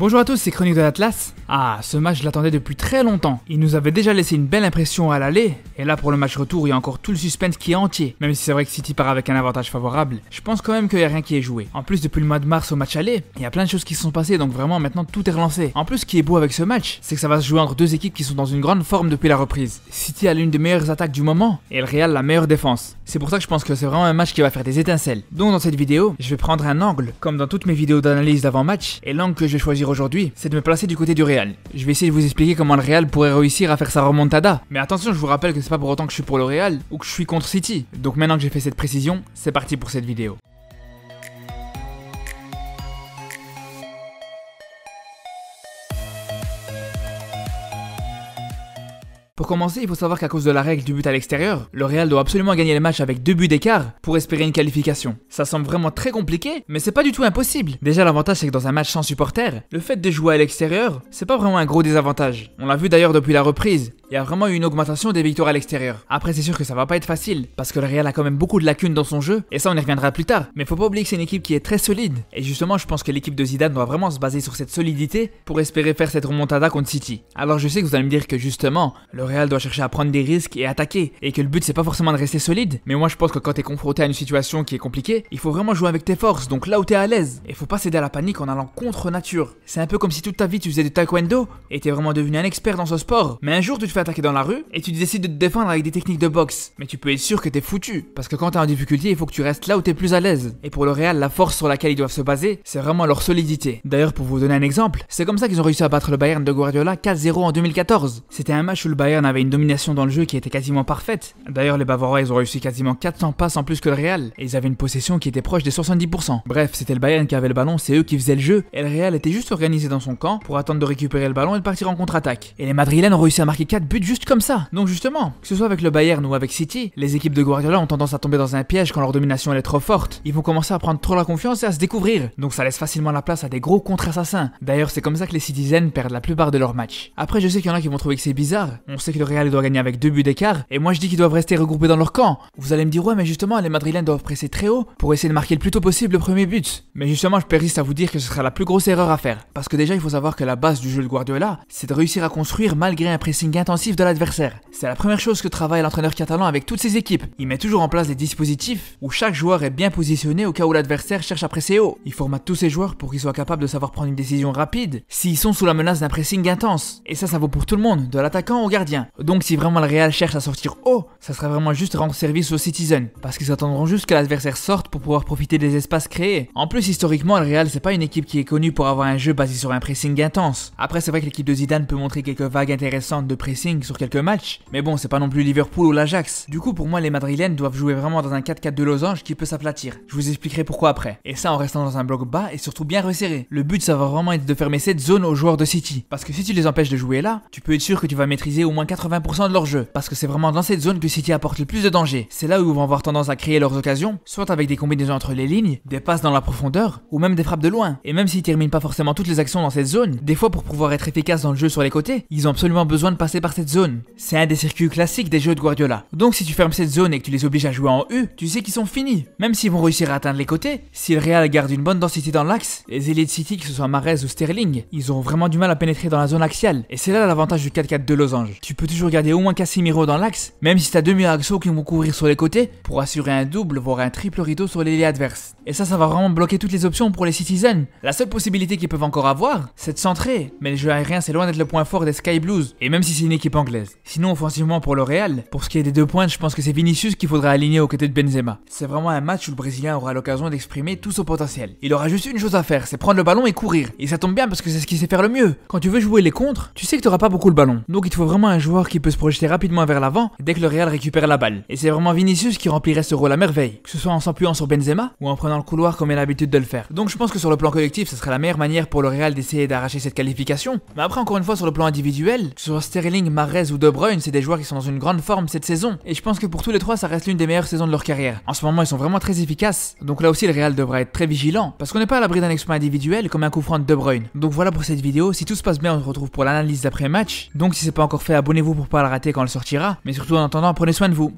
Bonjour à tous, c'est Chronique de l'Atlas. Ah, ce match je l'attendais depuis très longtemps. Il nous avait déjà laissé une belle impression à l'aller, et là pour le match retour, il y a encore tout le suspense qui est entier. Même si c'est vrai que City part avec un avantage favorable, je pense quand même qu'il n'y a rien qui est joué. En plus, depuis le mois de mars au match aller, il y a plein de choses qui se sont passées, donc vraiment maintenant tout est relancé. En plus, ce qui est beau avec ce match, c'est que ça va se jouer entre deux équipes qui sont dans une grande forme depuis la reprise. City a l'une des meilleures attaques du moment, et le Real la meilleure défense. C'est pour ça que je pense que c'est vraiment un match qui va faire des étincelles. Donc dans cette vidéo, je vais prendre un angle, comme dans toutes mes vidéos d'analyse d'avant-match, et l'angle que je vais aujourd'hui, c'est de me placer du côté du Real. Je vais essayer de vous expliquer comment le Real pourrait réussir à faire sa remontada. Mais attention, je vous rappelle que c'est pas pour autant que je suis pour le Real ou que je suis contre City. Donc maintenant que j'ai fait cette précision, c'est parti pour cette vidéo. Pour commencer, il faut savoir qu'à cause de la règle du but à l'extérieur, le Real doit absolument gagner les matchs avec deux buts d'écart pour espérer une qualification. Ça semble vraiment très compliqué, mais c'est pas du tout impossible. Déjà, l'avantage c'est que dans un match sans supporter, le fait de jouer à l'extérieur, c'est pas vraiment un gros désavantage. On l'a vu d'ailleurs depuis la reprise, il y a vraiment eu une augmentation des victoires à l'extérieur. Après, c'est sûr que ça va pas être facile, parce que le Real a quand même beaucoup de lacunes dans son jeu, et ça on y reviendra plus tard. Mais faut pas oublier que c'est une équipe qui est très solide. Et justement, je pense que l'équipe de Zidane doit vraiment se baser sur cette solidité pour espérer faire cette remontada contre City. Alors je sais que vous allez me dire que justement, le Real doit chercher à prendre des risques et attaquer, et que le but c'est pas forcément de rester solide. Mais moi je pense que quand t'es confronté à une situation qui est compliquée, il faut vraiment jouer avec tes forces, donc là où t'es à l'aise. Et faut pas céder à la panique en allant contre nature. C'est un peu comme si toute ta vie tu faisais du taekwondo et t'es vraiment devenu un expert dans ce sport. Mais un jour tu attaquer dans la rue et tu décides de te défendre avec des techniques de boxe. Mais tu peux être sûr que t'es foutu, parce que quand t'es en difficulté, il faut que tu restes là où t'es plus à l'aise. Et pour le Real, la force sur laquelle ils doivent se baser, c'est vraiment leur solidité. D'ailleurs, pour vous donner un exemple, c'est comme ça qu'ils ont réussi à battre le Bayern de Guardiola 4-0 en 2014. C'était un match où le Bayern avait une domination dans le jeu qui était quasiment parfaite. D'ailleurs, les Bavarois, ils ont réussi quasiment 400 passes en plus que le Real, et ils avaient une possession qui était proche des 70%. Bref, c'était le Bayern qui avait le ballon, c'est eux qui faisaient le jeu, et le Real était juste organisé dans son camp pour attendre de récupérer le ballon et de partir en contre-attaque. Et les Madrilènes ont réussi à marquer 4 but juste comme ça. Donc justement, que ce soit avec le Bayern ou avec City, les équipes de Guardiola ont tendance à tomber dans un piège quand leur domination elle est trop forte. Ils vont commencer à prendre trop la confiance et à se découvrir. Donc ça laisse facilement la place à des gros contre-assassins. D'ailleurs, c'est comme ça que les Citizens perdent la plupart de leurs matchs. Après, je sais qu'il y en a qui vont trouver que c'est bizarre. On sait que le Real doit gagner avec deux buts d'écart et moi je dis qu'ils doivent rester regroupés dans leur camp. Vous allez me dire ouais, mais justement, les Madrilènes doivent presser très haut pour essayer de marquer le plus tôt possible le premier but. Mais justement, je persiste à vous dire que ce sera la plus grosse erreur à faire parce que déjà, il faut savoir que la base du jeu de Guardiola, c'est de réussir à construire malgré un pressing de l'adversaire. C'est la première chose que travaille l'entraîneur catalan avec toutes ses équipes. Il met toujours en place des dispositifs où chaque joueur est bien positionné au cas où l'adversaire cherche à presser haut. Il formate tous ses joueurs pour qu'ils soient capables de savoir prendre une décision rapide s'ils sont sous la menace d'un pressing intense. Et ça, ça vaut pour tout le monde, de l'attaquant au gardien. Donc si vraiment le Real cherche à sortir haut, ça sera vraiment juste rendre service aux Citizens, parce qu'ils attendront juste que l'adversaire sorte pour pouvoir profiter des espaces créés. En plus, historiquement, le Real, c'est pas une équipe qui est connue pour avoir un jeu basé sur un pressing intense. Après, c'est vrai que l'équipe de Zidane peut montrer quelques vagues intéressantes de pressing sur quelques matchs, mais bon, c'est pas non plus Liverpool ou l'Ajax. Du coup, pour moi, les Madrilènes doivent jouer vraiment dans un 4-4 de losange qui peut s'aplatir. Je vous expliquerai pourquoi après. Et ça en restant dans un bloc bas et surtout bien resserré. Le but, ça va vraiment être de fermer cette zone aux joueurs de City, parce que si tu les empêches de jouer là, tu peux être sûr que tu vas maîtriser au moins 80% de leur jeu, parce que c'est vraiment dans cette zone que City apporte le plus de danger. C'est là où ils vont avoir tendance à créer leurs occasions, soit avec des combinaisons entre les lignes, des passes dans la profondeur, ou même des frappes de loin. Et même s'ils terminent pas forcément toutes les actions dans cette zone, des fois pour pouvoir être efficaces dans le jeu sur les côtés, ils ont absolument besoin de passer par cette zone. C'est un des circuits classiques des jeux de Guardiola. Donc si tu fermes cette zone et que tu les obliges à jouer en U, tu sais qu'ils sont finis. Même s'ils vont réussir à atteindre les côtés, si le Real garde une bonne densité dans l'axe, les élites City, que ce soit Marez ou Sterling, ils ont vraiment du mal à pénétrer dans la zone axiale. Et c'est là l'avantage du 4-4 de losange. Tu peux toujours garder au moins Casimiro dans l'axe, même si la demi axo qui vont courir sur les côtés pour assurer un double voire un triple rideau sur les lits adverses. Et ça, ça va vraiment bloquer toutes les options pour les citizens. La seule possibilité qu'ils peuvent encore avoir, c'est de centrer. Mais le jeu aérien, c'est loin d'être le point fort des Sky Blues. Et même si c'est une équipe anglaise. Sinon, offensivement pour le Real, pour ce qui est des deux points, je pense que c'est Vinicius qu'il faudra aligner aux côtés de Benzema. C'est vraiment un match où le Brésilien aura l'occasion d'exprimer tout son potentiel. Il aura juste une chose à faire, c'est prendre le ballon et courir. Et ça tombe bien parce que c'est ce qu'il sait faire le mieux. Quand tu veux jouer les contres, tu sais que tu auras pas beaucoup le ballon. Donc il te faut vraiment un joueur qui peut se projeter rapidement vers l'avant dès que le Real récupère la balle. Et c'est vraiment Vinicius qui remplirait ce rôle à merveille. Que ce soit en s'appuyant sur Benzema ou en prenant le couloir comme il a l'habitude de le faire. Donc je pense que sur le plan collectif, ce serait la meilleure manière pour le Real d'essayer d'arracher cette qualification. Mais après, encore une fois, sur le plan individuel, sur Sterling, Marez ou De Bruyne, c'est des joueurs qui sont dans une grande forme cette saison. Et je pense que pour tous les trois, ça reste l'une des meilleures saisons de leur carrière. En ce moment, ils sont vraiment très efficaces. Donc là aussi, le Real devra être très vigilant, parce qu'on n'est pas à l'abri d'un exploit individuel comme un coup franc de De Bruyne. Donc voilà pour cette vidéo. Si tout se passe bien, on se retrouve pour l'analyse d'après-match. Donc si c'est pas encore fait, abonnez-vous pour pas le rater quand elle sortira. Mais surtout en attendant, prenez soin de vous.